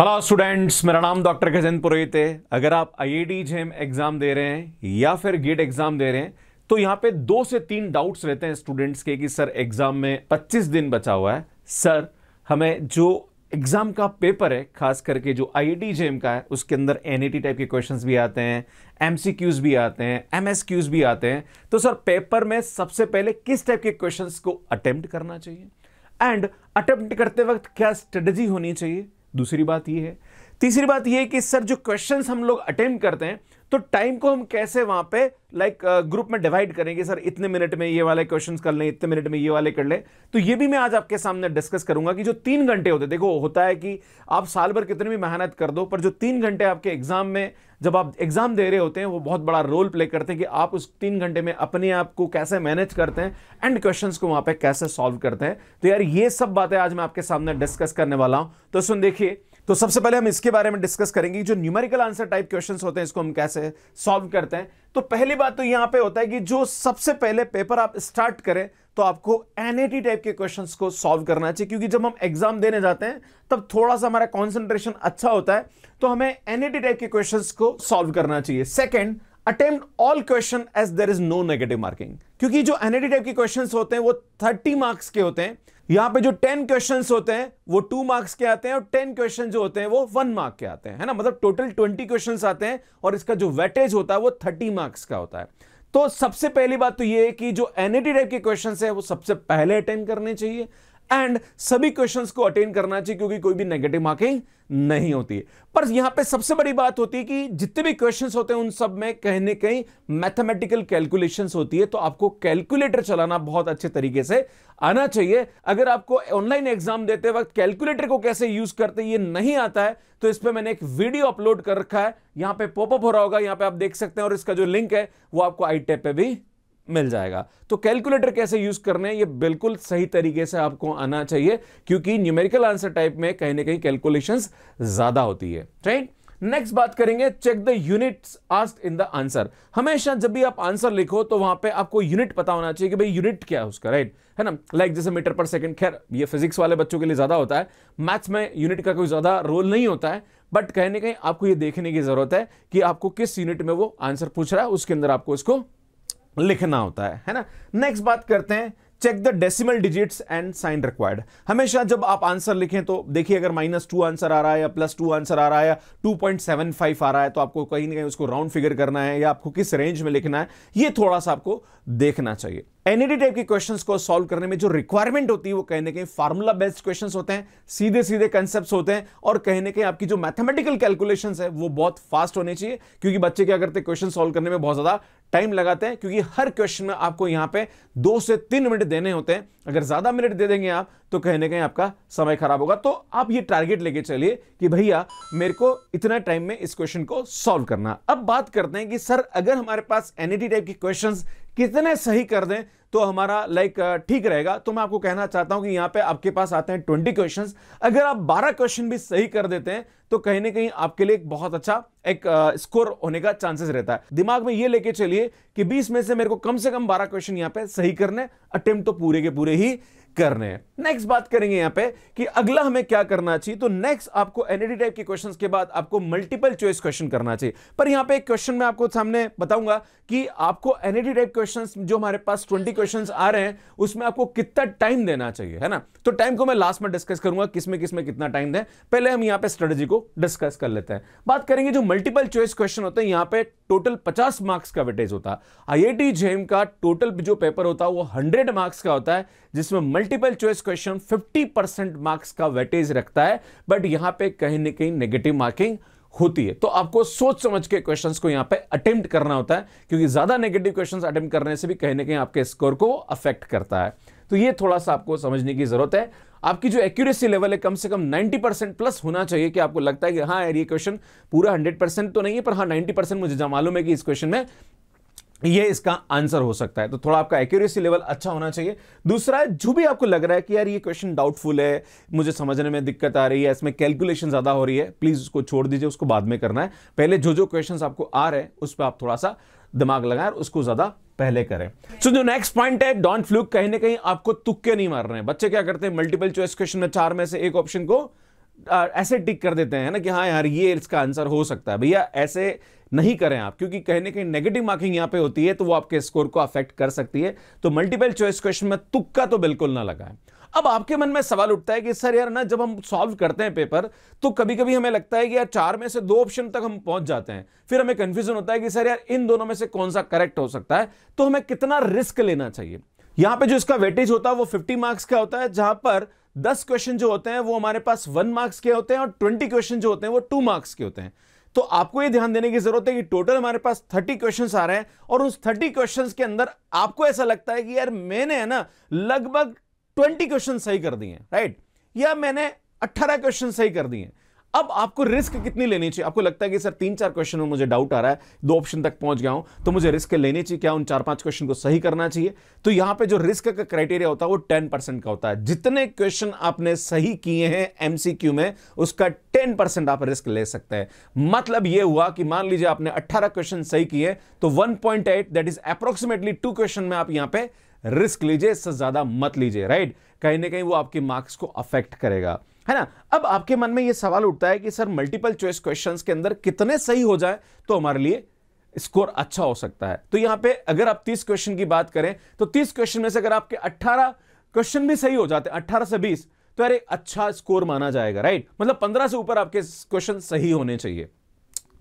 hello students मेरा नाम doctor Gajendra पुरोहित है अगर आप I A D JAM exam दे रहे हैं या फिर गेट एग्ज़ाम दे रहे हैं तो यहाँ पे दो से तीन डाउट्स रहते हैं स्टूडेंट्स के कि सर एग्ज़ाम में 25 दिन बचा हुआ है सर हमें जो एग्ज़ाम का पेपर है खास करके जो आई डी जेम का है उसके अंदर एन टाइप e के क्वेश्चन भी आते हैं एम भी आते हैं एम भी आते हैं तो सर पेपर में सबसे पहले किस टाइप के क्वेश्चन को अटेम्प्ट करना चाहिए एंड अटेम्प्ट करते वक्त क्या स्ट्रेटजी होनी चाहिए दूसरी बात यह है तीसरी बात यह कि सर जो क्वेश्चन हम लोग अटेम्प्ट करते हैं तो टाइम को हम कैसे वहां पे लाइक like, ग्रुप में डिवाइड करेंगे सर इतने मिनट में ये वाले क्वेश्चन कर लें इतने मिनट में ये वाले कर लें तो ये भी मैं आज आपके सामने डिस्कस करूंगा कि जो तीन घंटे होते देखो होता है कि आप साल भर कितनी भी मेहनत कर दो पर जो तीन घंटे आपके एग्जाम में जब आप एग्जाम दे रहे होते हैं वो बहुत बड़ा रोल प्ले करते हैं कि आप उस तीन घंटे में अपने आप को कैसे मैनेज करते हैं एंड क्वेश्चंस को वहां पे कैसे सॉल्व करते हैं तो यार ये सब बातें आज मैं आपके सामने डिस्कस करने वाला हूं तो सुन देखिए तो सबसे पहले हम इसके बारे में डिस्कस करेंगे जो न्यूमेरिकल आंसर टाइप क्वेश्चंस होते हैं इसको हम कैसे सॉल्व करते हैं तो पहली बात तो यहां पे होता है कि जो सबसे पहले पेपर आप स्टार्ट करें तो आपको एनएटी टाइप के क्वेश्चंस को सॉल्व करना चाहिए क्योंकि जब हम एग्जाम देने जाते हैं तब थोड़ा सा हमारा कॉन्सेंट्रेशन अच्छा होता है तो हमें एनएटी टाइप के क्वेश्चन को सॉल्व करना चाहिए second attempt all question as there is no negative marking क्योंकि जो एनएटी टाइप के क्वेश्चन होते हैं वो थर्टी मार्क्स के होते हैं यहां पे जो टेन क्वेश्चन होते हैं वो टू मार्क्स के आते हैं और टेन क्वेश्चन जो होते हैं वो वन मार्क के आते हैं है ना मतलब टोटल ट्वेंटी क्वेश्चन आते हैं और इसका जो वेटेज होता है वो थर्टी मार्क्स का होता है तो सबसे पहली बात तो ये है कि जो एनएटी टाइप के क्वेश्चन है वो सबसे पहले अटेंड करने चाहिए एंड सभी क्वेश्चंस को अटेंड करना चाहिए क्योंकि कोई भी नेगेटिव मार्किंग नहीं होती है पर यहां पे सबसे बड़ी बात होती है कि जितने भी क्वेश्चंस होते हैं उन सब में कहीं ना कहीं मैथमेटिकल कैलकुलेशंस होती है तो आपको कैलकुलेटर चलाना बहुत अच्छे तरीके से आना चाहिए अगर आपको ऑनलाइन एग्जाम देते वक्त कैलकुलेटर को कैसे यूज करते ये नहीं आता है तो इस पर मैंने एक वीडियो अपलोड कर रखा है यहां पर पॉपअप हो रहा होगा यहां पर आप देख सकते हैं और इसका जो लिंक है वो आपको आई टेप पर भी मिल जाएगा तो कैलकुलेटर कैसे यूज करने ये बिल्कुल सही तरीके से आपको आना चाहिए क्योंकि न्यूमेरिकल आंसर टाइप में कहीं ना कहीं कैलकुलेशंस ज्यादा होती है राइट नेक्स्ट बात करेंगे check the units asked in the answer हमेशा जब भी आप आंसर लिखो तो वहां पे आपको यूनिट पता होना चाहिए कि भाई यूनिट क्या है उसका राइट है ना लाइक like जैसे मीटर पर सेकंड खैर ये फिजिक्स वाले बच्चों के लिए ज्यादा होता है मैथ्स में यूनिट का कोई ज्यादा रोल नहीं होता है बट कहीं ना कहीं आपको ये देखने की जरूरत है कि आपको किस यूनिट में वो आंसर पूछ रहा है उसके अंदर आपको इसको लिखना होता है है ना नेक्स्ट बात करते हैं check the decimal digits and sign required हमेशा जब आप आंसर लिखें तो देखिए अगर माइनस टू आंसर आ रहा है या प्लस टू आंसर आ रहा है या टू पॉइंट सेवन फाइव आ रहा है तो आपको कहीं ना कहीं उसको राउंड फिगर करना है या आपको किस रेंज में लिखना है ये थोड़ा सा आपको देखना चाहिए एनईडी टाइप e के क्वेश्चंस को सॉल्व करने में जो रिक्वायरमेंट होती है वो कहने के कहीं फार्मूला बेस्ड क्वेश्चंस होते हैं सीधे सीधे कंसेप्ट होते हैं और कहने के कहीं आपकी जो मैथमेटिकल कैलकुलेशन है वो बहुत फास्ट होने चाहिए क्योंकि बच्चे क्या करते हैं क्वेश्चन सोल्व करने में बहुत ज़्यादा टाइम लगाते हैं क्योंकि हर क्वेश्चन में आपको यहाँ पे दो से तीन मिनट देने होते हैं अगर ज़्यादा मिनट दे देंगे आप तो कहीं ना कहीं आपका समय खराब होगा तो आप ये टारगेट लेके चलिए कि भैया मेरे को इतना टाइम में इस क्वेश्चन को सॉल्व करना अब बात करते हैं कि सर अगर हमारे पास एनईटी टाइप e के क्वेश्चन कितने सही कर दें तो हमारा लाइक ठीक रहेगा तो मैं आपको कहना चाहता हूं कि यहां पे आपके पास आते हैं ट्वेंटी क्वेश्चन अगर आप बारह क्वेश्चन भी सही कर देते हैं तो कहीं ना कहीं आपके लिए एक बहुत अच्छा एक स्कोर होने का चांसेस रहता है दिमाग में ये लेके चलिए कि 20 में से मेरे को कम से कम 12 क्वेश्चन यहां पे सही करने अटेम्प्ट तो पूरे के पूरे ही कर रहे हैं नेक्स्ट बात करेंगे यहां पे कि अगला हमें क्या करना चाहिए तो नेक्स्ट आपको एनईडी टाइप e के क्वेश्चंस के बाद आपको मल्टीपल चॉइस क्वेश्चन करना चाहिए पर यहां पे एक क्वेश्चन मैं आपको सामने बताऊंगा कि आपको एनईडी टाइप क्वेश्चंस जो हमारे पास 20 क्वेश्चंस आ रहे हैं उसमें आपको कितना टाइम देना चाहिए है ना तो टाइम को मैं लास्ट में डिस्कस करूंगा किसमें किसमें कितना टाइम दें पहले हम यहां पे स्ट्रेटेजी को डिस्कस कर लेते हैं बात करेंगे जो मल्टीपल चॉइस क्वेश्चन होते हैं यहां पे टोटल 50 मार्क्स का वेटेज होता है आईआईटी जेएम का टोटल जो पेपर होता है वो 100 मार्क्स का होता है जिसमें multi multiple choice question 50 percent marks का वेटेज रखता है बट यहां पे कहीं ना कहीं नेगेटिव मार्किंग होती है तो आपको सोच समझ के क्वेश्चंस को यहां पे अटेम्प्ट करना होता है क्योंकि ज्यादा नेगेटिव क्वेश्चंस अटेम्प्ट करने से भी कहीं ना कहीं आपके स्कोर को अफेक्ट करता है तो ये थोड़ा सा आपको समझने की जरूरत है आपकी जो एक्यूरेसी लेवल है कम से कम 90 परसेंट प्लस होना चाहिए कि आपको लगता है कि हाँ यार ये क्वेश्चन पूरा 100 परसेंट तो नहीं है पर हाँ 90 परसेंट मुझे मालूम है कि इस क्वेश्चन में ये इसका आंसर हो सकता है तो थोड़ा आपका एक्यूरेसी लेवल अच्छा होना चाहिए दूसरा जो भी आपको लग रहा है कि यार ये क्वेश्चन डाउटफुल है मुझे समझने में दिक्कत आ रही है इसमें कैलकुलेशन ज़्यादा हो रही है प्लीज़ उसको छोड़ दीजिए उसको बाद में करना है पहले जो जो क्वेश्चन आपको आ रहे हैं उस पर आप थोड़ा सा दिमाग लगाएं उसको ज़्यादा पहले करें सो so, जो नेक्स्ट पॉइंट है डॉन्ट फ्लूक कहीं ना कहीं आपको तुक्के नहीं रहे हैं बच्चे क्या करते हैं मल्टीपल चॉइस क्वेश्चन में चार में से एक ऑप्शन को ऐसे टिक कर देते हैं ना कि हाँ यार ये इसका आंसर हो सकता है भैया ऐसे नहीं करें आप क्योंकि कहने कहीं नेगेटिव मार्किंग यहां पे होती है तो वो आपके स्कोर को अफेक्ट कर सकती है तो मल्टीपल चॉइस क्वेश्चन में तुक्का तो बिल्कुल ना लगाएं अब आपके मन में सवाल उठता है कि सर यार ना जब हम सॉल्व करते हैं पेपर तो कभी कभी हमें लगता है कि यार चार में से दो ऑप्शन तक हम पहुंच जाते हैं फिर हमें कंफ्यूजन होता है कि सर यार इन दोनों में से कौन सा करेक्ट हो सकता है तो हमें कितना रिस्क लेना चाहिए यहां पे जो इसका वेटेज होता है वो 50 मार्क्स का होता है जहां पर दस क्वेश्चन जो होते हैं वो हमारे पास वन मार्क्स के होते हैं और ट्वेंटी क्वेश्चन जो होते हैं वो टू मार्क्स के होते हैं तो आपको ये ध्यान देने की जरूरत है कि टोटल हमारे पास थर्टी क्वेश्चन आ रहे हैं और उस थर्टी क्वेश्चन के अंदर आपको ऐसा लगता है कि यार मैंने है ना लगभग ट्वेंटी क्वेश्चन सही कर दिए राइट या मैंने अट्ठारह क्वेश्चन सही कर दिए अब आपको रिस्क कितनी लेनी चाहिए आपको लगता है कि सर तीन चार क्वेश्चन में मुझे डाउट आ रहा है दो ऑप्शन तक पहुंच गया हूं तो मुझे रिस्क लेनी चाहिए क्या उन चार पांच क्वेश्चन को सही करना चाहिए तो यहां पे जो रिस्क का क्राइटेरिया होता है वो टेन परसेंट का होता है जितने क्वेश्चन आपने सही किए हैं एमसीक्यू में उसका टेन परसेंट आप रिस्क ले सकते हैं मतलब यह हुआ कि मान लीजिए आपने अट्ठारह क्वेश्चन सही किए तो one point eight that is approximately two question में आप यहां पर रिस्क लीजिए इससे ज्यादा मत लीजिए राइट कहीं ना कहीं वो आपके मार्क्स को अफेक्ट करेगा है ना अब आपके मन में यह सवाल उठता है कि सर मल्टीपल चॉइस क्वेश्चन के अंदर कितने सही हो जाए तो हमारे लिए स्कोर अच्छा हो सकता है तो यहां पे अगर आप 30 क्वेश्चन की बात करें तो 30 क्वेश्चन में से अगर आपके 18 क्वेश्चन भी सही हो जाते हैं 18 से 20 तो यार एक अच्छा स्कोर माना जाएगा राइट मतलब 15 से ऊपर आपके क्वेश्चन सही होने चाहिए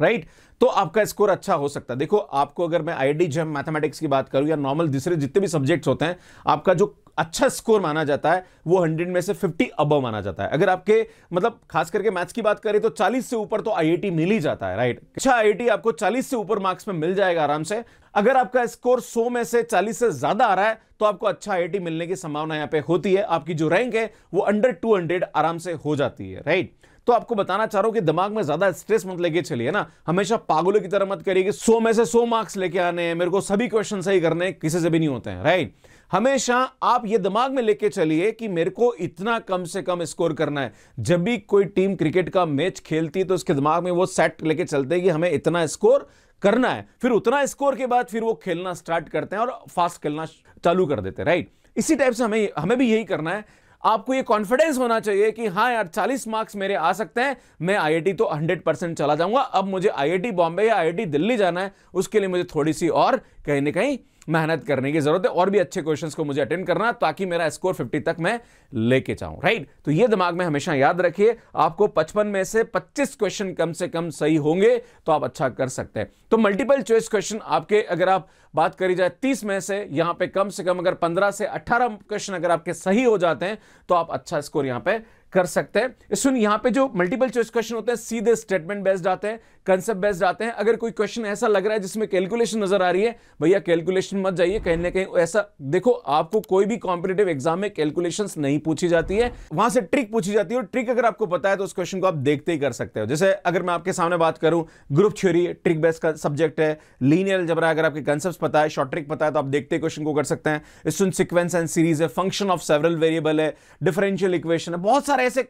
राइट तो आपका स्कोर अच्छा हो सकता है देखो आपको अगर मैं आईडी जेम मैथमेटिक्स की बात करूं या नॉर्मल दूसरे जितने भी सब्जेक्ट्स होते हैं आपका जो अच्छा स्कोर माना जाता है वो 100 में से 50 अबव माना जाता है अगर आपके मतलब खास करके मैथ्स की बात करें तो 40 से ऊपर तो आईआईटी मिल ही जाता है राइट अच्छा आईआईटी आपको 40 से ऊपर मार्क्स में मिल जाएगा आराम से अगर आपका स्कोर 100 में से 40 से ज्यादा आ रहा है तो आपको अच्छा आई मिलने की संभावना यहां पर होती है आपकी जो रैंक है वो अंडर टू आराम से हो जाती है राइट तो आपको बताना चाह रहा हूं कि दिमाग में ज्यादा स्ट्रेस मत लेके चलिए ना हमेशा पागलों की तरह मत करिए कि में से सो मार्क्स लेके आने हैं मेरे को सभी क्वेश्चन सही करने हैं किसी से भी नहीं होते हैं राइट हमेशा आप ये दिमाग में लेके चलिए कि मेरे को इतना कम से कम स्कोर करना है जब भी कोई टीम क्रिकेट का मैच खेलती है तो उसके दिमाग में वो सेट लेके चलते हैं कि हमें इतना स्कोर करना है फिर उतना स्कोर के बाद फिर वो खेलना स्टार्ट करते हैं और फास्ट खेलना चालू कर देते हैं राइट इसी टाइप से हमें हमें भी यही करना है आपको ये कॉन्फिडेंस होना चाहिए कि हाँ यार 40 मार्क्स मेरे आ सकते हैं मैं आईआईटी तो 100 परसेंट चला जाऊंगा अब मुझे आईआईटी बॉम्बे या आईआईटी दिल्ली जाना है उसके लिए मुझे थोड़ी सी और कहीं ना कहीं मेहनत करने की जरूरत है और भी अच्छे क्वेश्चंस को मुझे अटेंड करना ताकि मेरा स्कोर 50 तक मैं लेके जाऊं राइट तो ये दिमाग में हमेशा याद रखिए आपको 55 में से 25 क्वेश्चन कम से कम सही होंगे तो आप अच्छा कर सकते हैं तो मल्टीपल चॉइस क्वेश्चन आपके अगर आप बात करी जाए 30 में से यहां पे कम से कम अगर 15 से 18 क्वेश्चन अगर आपके सही हो जाते हैं तो आप अच्छा स्कोर यहां पे कर सकते हैं सुन यहाँ पे जो मल्टीपल चॉइस क्वेश्चन होते हैं सीधे स्टेटमेंट बेस्ड आते हैं कंसेप्ट बेस्ड आते हैं अगर कोई क्वेश्चन ऐसा लग रहा है जिसमें कैलकुलेशन नजर आ रही है भैया कैलकुलेशन मत जाइए कहीं ना कहीं ऐसा देखो आपको कोई भी कॉम्पिटेटिव एग्जाम में कैलकुलेशन नहीं पूछी जाती है वहां से ट्रिक पूछी जाती है और ट्रिक अगर आपको पता है तो उस क्वेश्चन को आप देखते ही कर सकते हो जैसे अगर मैं आपके सामने बात करूं ग्रुप थ्योरी ट्रिक बेस्ड का सब्जेक्ट है लीनियर जबरा अगर आपके कंसेप्ट पता है शॉर्ट ट्रिक पता है तो आप देखते क्वेश्चन को कर सकते हैं सिक्वेंस एंड सीरीज है फंक्शन ऑफ सेवरल वेरिएबल है डिफरेंशियल इक्वेशन है बहुत सारे ऐसे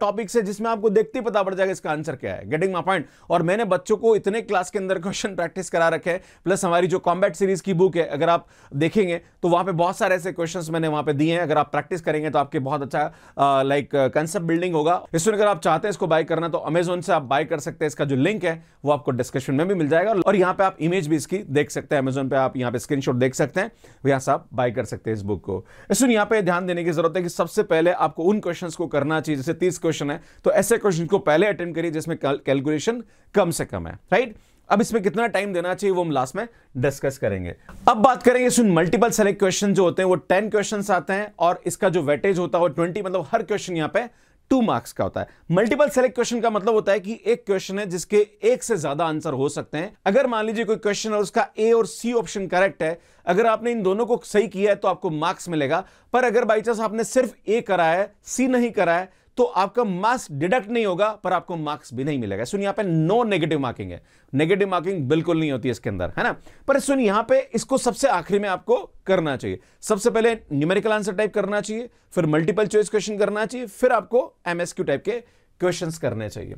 टॉपिक है जिसमें आपको देखते ही पता पड़ जाएगा इसका आंसर क्या है गेटिंग माई पॉइंट और मैंने बच्चों को इतने क्लास के अंदर क्वेश्चन प्रैक्टिस करा रखे हैं प्लस हमारी जो कॉम्बैट सीरीज की बुक है अगर आप देखेंगे तो वहां पे बहुत सारे ऐसे क्वेश्चन मैंने वहां पे दिए हैं अगर आप प्रैक्टिस करेंगे तो आपके बहुत अच्छा लाइक कंसेप्ट बिल्डिंग होगा इसमें अगर आप चाहते हैं इसको बाय करना तो अमेजोन से आप बाय कर सकते हैं इसका जो लिंक है वो आपको डिस्क्रिप्शन में भी मिल जाएगा और यहाँ पे आप इमेज भी इसकी देख सकते हैं अमेजोन पे आप यहाँ पे स्क्रीन देख सकते हैं यहाँ से आप बाय कर सकते हैं इस बुक को इसमें यहाँ पे ध्यान देने की जरूरत है कि सबसे पहले आपको उन क्वेश्चन को करना करना चाहिए जैसे तीस क्वेश्चन है तो ऐसे क्वेश्चन को पहले अटेंड करिए जिसमें कैलकुलेशन कम से कम है राइट अब इसमें कितना टाइम देना चाहिए वो हम लास्ट में डिस्कस करेंगे अब बात करेंगे इसमें मल्टीपल सेलेक्ट क्वेश्चन जो होते हैं वो टेन क्वेश्चन आते हैं और इसका जो वेटेज होता है वो ट्वेंटी मतलब हर क्वेश्चन यहाँ पे टू मार्क्स का होता है मल्टीपल सेलेक्ट क्वेश्चन का मतलब होता है कि एक क्वेश्चन है जिसके एक से ज्यादा आंसर हो सकते हैं अगर मान लीजिए कोई क्वेश्चन है उसका ए और सी ऑप्शन करेक्ट है अगर आपने इन दोनों को सही किया है तो आपको मार्क्स मिलेगा पर अगर बाई चांस आपने सिर्फ ए करा है सी नहीं करा है तो आपका मार्क्स डिडक्ट नहीं होगा पर आपको मार्क्स भी नहीं मिलेगा सुनिए यहां पे नो नेगेटिव मार्किंग है नेगेटिव मार्किंग बिल्कुल नहीं होती इसके अंदर है ना पर सुन यहां पे इसको सबसे आखिरी में आपको करना चाहिए सबसे पहले न्यूमेरिकल आंसर टाइप करना चाहिए फिर मल्टीपल चॉइस क्वेश्चन करना चाहिए फिर आपको एमएसक्यू टाइप के क्वेश्चन करने चाहिए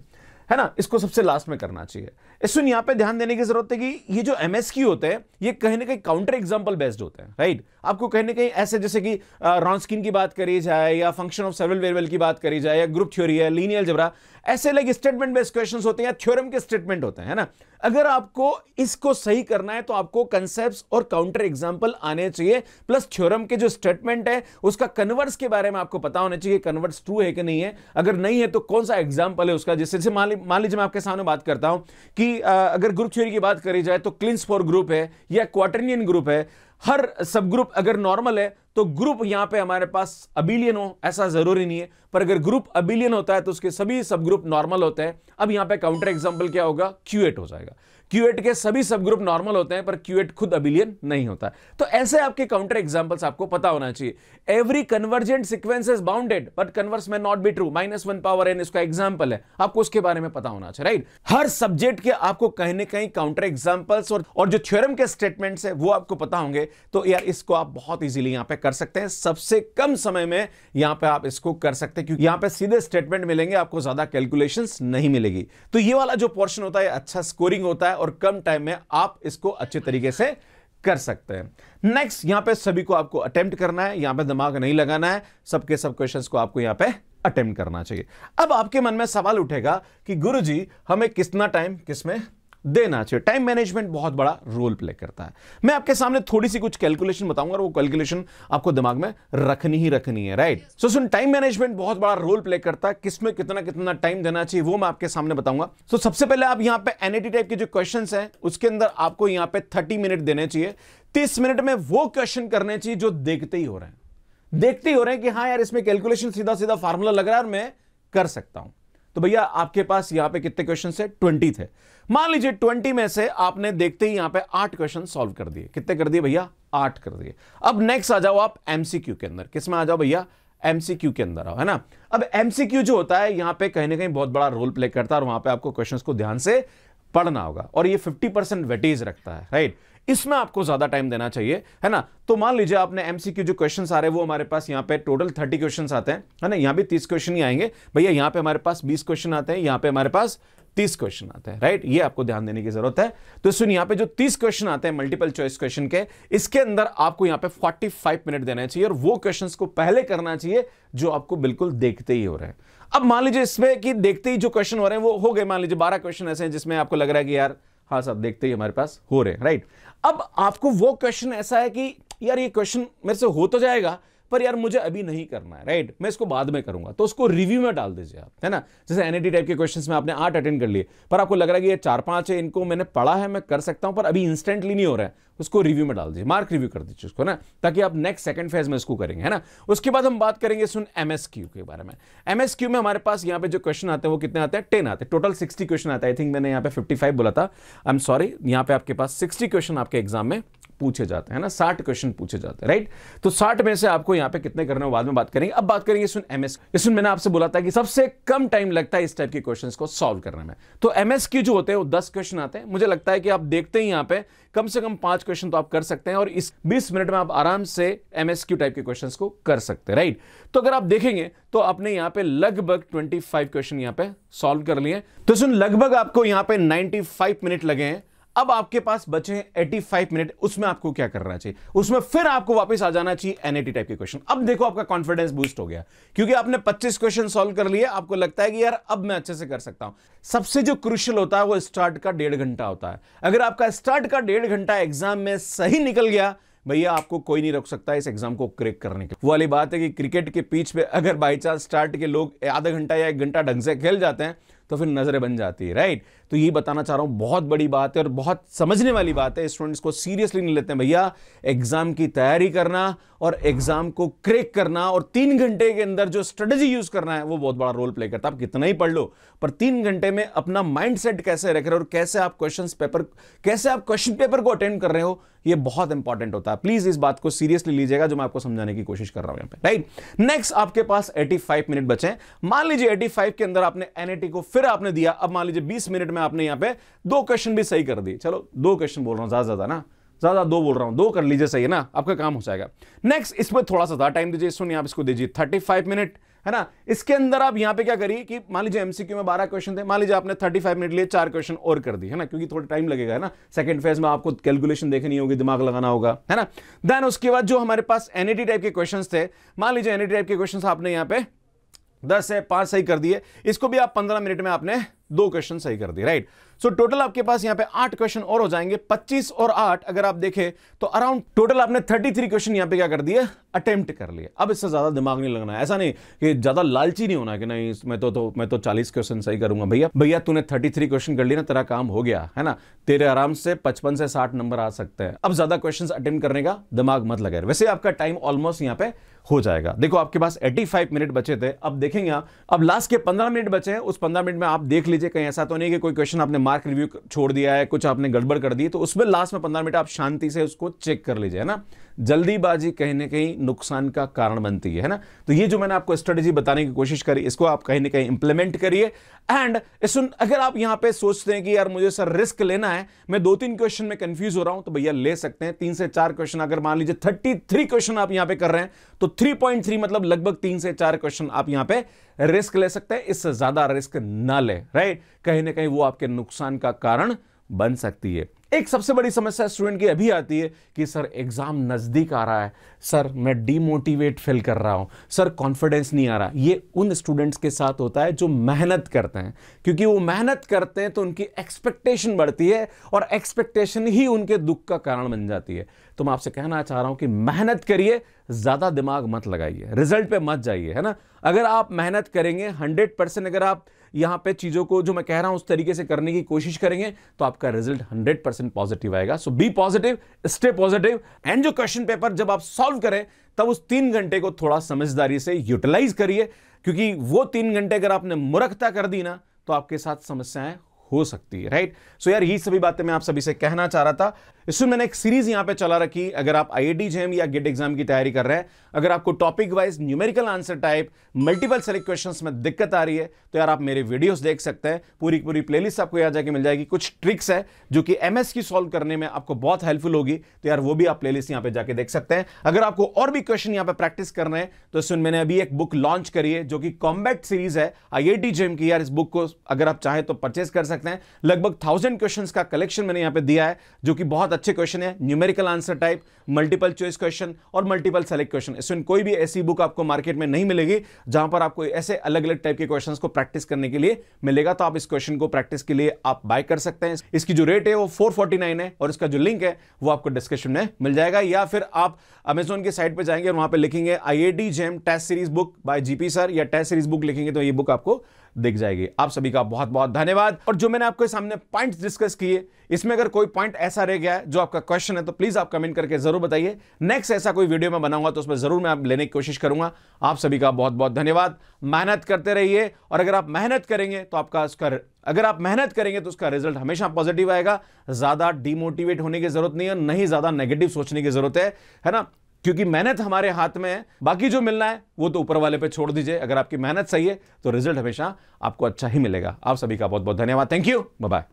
है ना इसको सबसे लास्ट में करना चाहिए इस सुन यहां पे ध्यान देने की जरूरत है कि ये जो एम होते हैं ये कहीं ना कहीं काउंटर एग्जाम्पल बेस्ड होते हैं राइट आपको कहीं ना कहीं ऐसे जैसे कि रॉन्स्किन की बात करी जाए या फंक्शन ऑफ सेवल वेरवल की बात करी जाए या ग्रुप थ्योरी है लीनियल जबरा ऐसे लाइक स्टेटमेंट बेस्ड क्वेश्चन होते हैं या थ्योरम के स्टेटमेंट होते हैं ना अगर आपको इसको सही करना है तो आपको कंसेप्ट और काउंटर एग्जाम्पल आने चाहिए प्लस थ्योरम के जो स्टेटमेंट है उसका कन्वर्स के बारे में आपको पता होना चाहिए कन्वर्स ट्रू है कि नहीं है अगर नहीं है तो कौन सा एग्जाम्पल है उसका जिससे मान लीजिए मैं आपके सामने बात करता हूं कि आ, अगर ग्रुप थ्योरी की बात करी जाए तो क्लिंस फॉर ग्रुप है या क्वाटरियन ग्रुप है हर सब ग्रुप अगर नॉर्मल है तो ग्रुप यहां पे हमारे पास अबिलियन हो ऐसा जरूरी नहीं है पर अगर ग्रुप अबिलियन होता है तो उसके सभी सब ग्रुप नॉर्मल होते हैं अब यहां पे काउंटर एग्जाम्पल क्या होगा क्यूएट हो जाएगा क्यूएट के सभी सब ग्रुप नॉर्मल होते हैं पर क्यूएट खुद अबिलियन नहीं होता तो ऐसे आपके काउंटर एग्जाम्पल्स आपको पता होना चाहिए every convergent sequence is bounded but converse may not be true minus one power n इसका एग्जाम्पल है आपको उसके बारे में पता होना चाहिए राइट हर सब्जेक्ट के आपको कहीं ना कहीं काउंटर एग्जाम्पल्स और, और जो थ्योरम के स्टेटमेंट्स है वो आपको पता होंगे तो यार इसको आप बहुत ईजिली यहां पे कर सकते हैं सबसे कम समय में यहां पे आप इसको कर सकते हैं क्योंकि यहां पे सीधे स्टेटमेंट मिलेंगे आपको ज्यादा कैलकुलेशन नहीं मिलेगी तो ये वाला जो पोर्शन होता है अच्छा स्कोरिंग होता है और कम टाइम में आप इसको अच्छे तरीके से कर सकते हैं नेक्स्ट यहां पे सभी को आपको अटेम्प्ट करना है यहां पे दिमाग नहीं लगाना है सबके सब सब को आपको यहां पे अटेम्प्ट करना चाहिए अब आपके मन में सवाल उठेगा कि गुरुजी हमें कितना टाइम किसमें देना चाहिए टाइम मैनेजमेंट बहुत बड़ा रोल प्ले करता है मैं आपके सामने थोड़ी सी कुछ कैलकुलेशन बताऊंगा वो कैलकुलेशन आपको दिमाग में रखनी ही रखनी है राइट सो सुन टाइम मैनेजमेंट बहुत बड़ा रोल प्ले करता है किसमें कितना कितना टाइम देना चाहिए वो मैं आपके सामने बताऊंगा सो so, सबसे पहले आप यहाँ पे एनएटी टाइप के जो क्वेश्चन है उसके अंदर आपको यहाँ पे थर्टी मिनट देने चाहिए तीस मिनट में वो क्वेश्चन करने चाहिए जो देखते ही हो रहे हैं देखते ही हो रहे हैं कि हाँ यार इसमें कैलकुलेशन सीधा सीधा फार्मूला लग रहा है और मैं कर सकता हूं तो भैया आपके पास यहां पे कितने क्वेश्चन है ट्वेंटी थे मान लीजिए ट्वेंटी में से आपने देखते ही यहां पे आठ क्वेश्चन सॉल्व कर दिए कितने कर दिए भैया आठ कर दिए अब नेक्स्ट आ जाओ आप एमसीक्यू के अंदर किसमें आ जाओ भैया एमसीक्यू के अंदर आओ है ना अब एमसीक्यू जो होता है यहां पे कहीं ना कहीं बहुत बड़ा रोल प्ले करता है और वहां पे आपको क्वेश्चंस को ध्यान से पढ़ना होगा और ये 50 परसेंट वेटेज रखता है राइट इसमें आपको ज्यादा टाइम देना चाहिए है ना तो मान लीजिए आपने एमसीक्यू जो क्वेश्चंस आ रहे हैं वो हमारे पास यहाँ पे टोटल 30 क्वेश्चंस आते हैं है ना यहाँ भी 30 क्वेश्चन ही आएंगे भैया यहाँ पे हमारे पास 20 क्वेश्चन आते हैं यहाँ पे हमारे पास तीस क्वेश्चन आते हैं राइट ये आपको ध्यान देने की जरूरत है तो सुन यहाँ पे जो तीस क्वेश्चन आते हैं मल्टीपल चॉइस क्वेश्चन के इसके अंदर आपको यहाँ पे फोर्टी फाइव मिनट देना चाहिए और वो क्वेश्चन को पहले करना चाहिए जो आपको बिल्कुल देखते ही हो रहे हैं अब मान लीजिए इसमें कि देखते ही जो क्वेश्चन हो रहे हैं वो हो गए मान लीजिए बारह क्वेश्चन ऐसे हैं जिसमें आपको लग रहा है कि यार हाँ साहब देखते ही हमारे पास हो रहे हैं राइट अब आपको वो क्वेश्चन ऐसा है कि यार ये क्वेश्चन मेरे से हो तो जाएगा पर यार मुझे अभी नहीं करना है राइट मैं इसको बाद में करूंगा तो उसको रिव्यू में डाल दीजिए आप है ना जैसे एनईटी टाइप के क्वेश्चन में आपने आठ अटेंड कर लिए पर आपको लग रहा है कि ये चार पांच है इनको मैंने पढ़ा है मैं कर सकता हूं पर अभी इंस्टेंटली नहीं हो रहा है उसको रिव्यू में डाल दीजिए मार्क रिव्यू कर दीजिए उसको ना ताकि आप नेक्स्ट सेकंड फेज में इसको करेंगे है ना उसके बाद हम बात करेंगे सुन एमएसक्यू के बारे में एमएसक्यू में हमारे पास यहाँ पे जो क्वेश्चन आते हैं वो कितने आते हैं टेन आते हैं टोटल सिक्सटी क्वेश्चन आते हैं आई थिंक मैंने यहाँ पे फिफ्टी बोला था आई एम सॉरी यहाँ पे आपके पास सिक्सटी क्वेश्चन आपके एग्जाम में पूछे जाते हैं ना साठ क्वेश्चन पूछे जाते हैं राइट तो साठ में से आपको यहां पे कितने करने हो बाद में बात करेंगे अब बात करेंगे सुन एमएस सुन मैंने आपसे बोला था कि सबसे कम टाइम लगता है इस टाइप के क्वेश्चन को सॉल्व करने में तो एमएस की जो होते हैं वो दस क्वेश्चन आते हैं मुझे लगता है कि आप देखते हैं यहां पर कम से कम पांच क्वेश्चन तो आप कर सकते हैं और इस बीस मिनट में आप आराम से एमएस टाइप के क्वेश्चन को कर सकते हैं राइट तो अगर आप देखेंगे तो आपने यहां पर लगभग ट्वेंटी क्वेश्चन यहां पर सॉल्व कर लिए तो सुन लगभग आपको यहां पर नाइनटी मिनट लगे हैं अब आपके पास बचे 85 मिनट उसमें आपको क्या करना चाहिए उसमें फिर आपको वापस आ जाना चाहिए एनएटी टाइप के क्वेश्चन अब देखो आपका कॉन्फिडेंस बूस्ट हो गया क्योंकि आपने 25 क्वेश्चन सॉल्व कर लिए आपको लगता है कि यार अब मैं अच्छे से कर सकता हूं सबसे जो क्रुशियल होता है वो स्टार्ट का डेढ़ घंटा होता है अगर आपका स्टार्ट का डेढ़ घंटा एग्जाम में सही निकल गया भैया आपको कोई नहीं रोक सकता इस एग्जाम को क्रेक करने के वो वाली बात है कि क्रिकेट के पीच पे अगर बाई चांस स्टार्ट के लोग आधा घंटा या एक घंटा ढंग से खेल जाते हैं तो फिर नजरें बन जाती है राइट तो ये बताना चाह रहा हूँ बहुत बड़ी बात है और बहुत समझने वाली बात है स्टूडेंट्स को सीरियसली नहीं लेते हैं भैया एग्ज़ाम की तैयारी करना और एग्ज़ाम को क्रेक करना और तीन घंटे के अंदर जो स्ट्रेटजी यूज़ करना है वो बहुत बड़ा रोल प्ले करता है आप कितना ही पढ़ लो पर तीन घंटे में अपना माइंड सेट कैसे रख रहे हो और कैसे आप क्वेश्चन पेपर कैसे आप क्वेश्चन पेपर को अटेंड कर रहे हो ये बहुत इंपॉर्टेंट होता है प्लीज इस बात को सीरियसली लीजिएगा जो मैं आपको समझाने की कोशिश कर रहा हूं यहाँ पे राइट नेक्स्ट आपके पास 85 मिनट बचे मान लीजिए 85 के अंदर आपने एनएटी को फिर आपने दिया अब मान लीजिए 20 मिनट में आपने यहाँ पे दो क्वेश्चन भी सही कर दिए चलो दो क्वेश्चन बोल रहा हूँ ज़्यादा ज़्यादा ना ज़्यादा दो बोल रहा हूँ दो कर लीजिए सही है ना आपका काम हो जाएगा नेक्स्ट इस पर थोड़ा सा टाइम दीजिए सुनिए आप इसको दीजिए थर्टी मिनट है ना इसके अंदर आप यहाँ पे क्या करिए कि मान लीजिए एमसीक्यू में 12 क्वेश्चन थे मान लीजिए आपने 35 फाइव मिनट लिए चार क्वेश्चन और कर दिए है ना क्योंकि थोड़ा टाइम लगेगा है ना सेकंड फेज में आपको कैलकुलेशन देखनी होगी दिमाग लगाना होगा है ना देन उसके बाद जो हमारे पास एनईटी टाइप e के क्वेश्चन थे मान लीजिए एनईटी टाइप e के क्वेश्चन आपने यहाँ पे दस है पांच सही कर दिए इसको भी आप पंद्रह मिनट में आपने दो क्वेश्चन सही कर दिए राइट सो टोटल आपके पास यहां पे आठ क्वेश्चन और हो जाएंगे 25 और आठ अगर आप देखें तो अराउंड टोटल आपने 33 क्वेश्चन यहां पे क्या कर दिए अटेम्प्ट कर लिए अब इससे ज्यादा दिमाग नहीं लगना है ऐसा नहीं कि ज्यादा लालची नहीं होना कि नहीं मैं तो, तो मैं तो 40 क्वेश्चन सही करूंगा भैया भैया तूने 33 क्वेश्चन कर लिया ना तेरा काम हो गया है ना तेरे आराम से पचपन से साठ नंबर आ सकते हैं अब ज्यादा क्वेश्चन अटेम्प्ट करने का दिमाग मत लगे वैसे आपका टाइम ऑलमोस्ट यहाँ पे हो जाएगा देखो आपके पास 85 मिनट बचे थे अब देखेंगे आप अब लास्ट के 15 मिनट बचे हैं उस 15 मिनट में आप देख लीजिए कहीं ऐसा तो नहीं कि कोई क्वेश्चन आपने मार्क रिव्यू छोड़ दिया है कुछ आपने गड़बड़ कर दी तो उसमें लास्ट में पंद्रह मिनट आप शांति से उसको चेक कर लीजिए है ना जल्दीबाजी कहीं ना कहीं नुकसान का कारण बनती है ना तो ये जो मैंने आपको स्ट्रेटेजी बताने की कोशिश करी इसको आप कहीं ना कहीं इंप्लीमेंट करिए एंड सुन अगर आप यहां पे सोचते हैं कि यार मुझे सर रिस्क लेना है मैं दो तीन क्वेश्चन में कंफ्यूज हो रहा हूं तो भैया ले सकते हैं तीन से चार क्वेश्चन अगर मान लीजिए थर्टी थ्री क्वेश्चन आप यहां पर कर रहे हैं तो 3.3 मतलब लगभग तीन से चार क्वेश्चन आप यहां पे रिस्क ले सकते हैं इससे ज्यादा रिस्क ना ले राइट कहीं ना कहीं वो आपके नुकसान का कारण बन सकती है एक सबसे बड़ी समस्या स्टूडेंट की अभी आती है कि सर एग्जाम नज़दीक आ रहा है सर मैं डीमोटिवेट फील कर रहा हूं सर कॉन्फिडेंस नहीं आ रहा ये उन स्टूडेंट्स के साथ होता है जो मेहनत करते हैं क्योंकि वो मेहनत करते हैं तो उनकी एक्सपेक्टेशन बढ़ती है और एक्सपेक्टेशन ही उनके दुख का कारण बन जाती है तो मैं आपसे कहना चाह रहा हूं कि मेहनत करिए ज़्यादा दिमाग मत लगाइए रिजल्ट पे मत जाइए है ना अगर आप मेहनत करेंगे हंड्रेड परसेंट अगर आप यहां पे चीज़ों को जो मैं कह रहा हूं उस तरीके से करने की कोशिश करेंगे तो आपका रिजल्ट 100 परसेंट पॉजिटिव आएगा so be positive stay positive and जो क्वेश्चन पेपर जब आप सॉल्व करें तब उस तीन घंटे को थोड़ा समझदारी से यूटिलाइज करिए क्योंकि वो तीन घंटे अगर आपने मुरखता कर दी ना तो आपके साथ समस्याएं हो सकती है राइट सो so यार ये सभी बातें मैं आप सभी से कहना चाह रहा था इसमें मैंने एक सीरीज यहां पे चला रखी अगर आप आई आई जेम या गेट एग्जाम e की तैयारी कर रहे हैं अगर आपको topic wise numerical answer type multiple select question में दिक्कत आ रही है तो यार आप मेरे वीडियोस देख सकते हैं पूरी पूरी प्लेलिस्ट आपको यहाँ जाके मिल जाएगी कुछ ट्रिक्स है जो कि एमएस की सॉल्व करने में आपको बहुत हेल्पफुल होगी तो यार वो भी आप प्लेलिस्ट यहाँ पे जाके देख सकते हैं अगर आपको और भी क्वेश्चन यहाँ पे प्रैक्टिस कर रहे हैं तो इसमें मैंने अभी एक बुक लॉन्च करी है जो कि कॉम्बैक्ट सीरीज है आई जेम की यार इस बुक को अगर आप चाहें तो परचेज कर सकते हैं लगभग थाउजेंड क्वेश्चन का कलेक्शन मैंने यहाँ पे दिया है जो कि बहुत अच्छे क्वेश्चन है numerical answer type multiple choice question और मल्टीपल सेलेक्ट क्वेश्चन इसमें कोई भी ऐसी बुक आपको मार्केट में नहीं मिलेगी जहां पर आपको ऐसे अलग अलग टाइप के क्वेश्चन को प्रैक्टिस करने के लिए मिलेगा तो आप इस क्वेश्चन को प्रैक्टिस के लिए आप बाय कर सकते हैं इसकी जो रेट है वो फोर है और इसका जो लिंक है वो आपको डिस्क्रिप्शन में मिल जाएगा या फिर आप अमेजोन की साइट पर जाएंगे और वहां पर लिखेंगे I JAM test series book by GP sir या टेस्ट सीरीज बुक लिखेंगे तो ये बुक आपको दिख जाएगी आप सभी का बहुत बहुत धन्यवाद और जो मैंने आपके सामने पॉइंट्स डिस्कस किए इसमें अगर कोई पॉइंट ऐसा रह गया है जो आपका क्वेश्चन है तो प्लीज आप कमेंट करके जरूर जरूर बताइए नेक्स्ट ऐसा कोई वीडियो मैं बनाऊंगा तो उसमें जरूर मैं आप लेने की कोशिश करूंगा आप सभी का बहुत बहुत धन्यवाद मेहनत करते रहिए और अगर आप मेहनत करेंगे तो आपका उसका अगर आप मेहनत करेंगे तो उसका रिजल्ट हमेशा पॉजिटिव आएगा ज़्यादा डिमोटिवेट होने की जरूरत नहीं है नहीं ज़्यादा नेगेटिव सोचने की जरूरत है है ना क्योंकि मेहनत हमारे हाथ में है बाकी जो मिलना है वो तो ऊपर वाले पे छोड़ दीजिए अगर आपकी मेहनत सही है तो रिजल्ट हमेशा आपको अच्छा ही मिलेगा आप सभी का बहुत बहुत धन्यवाद थैंक यू बाय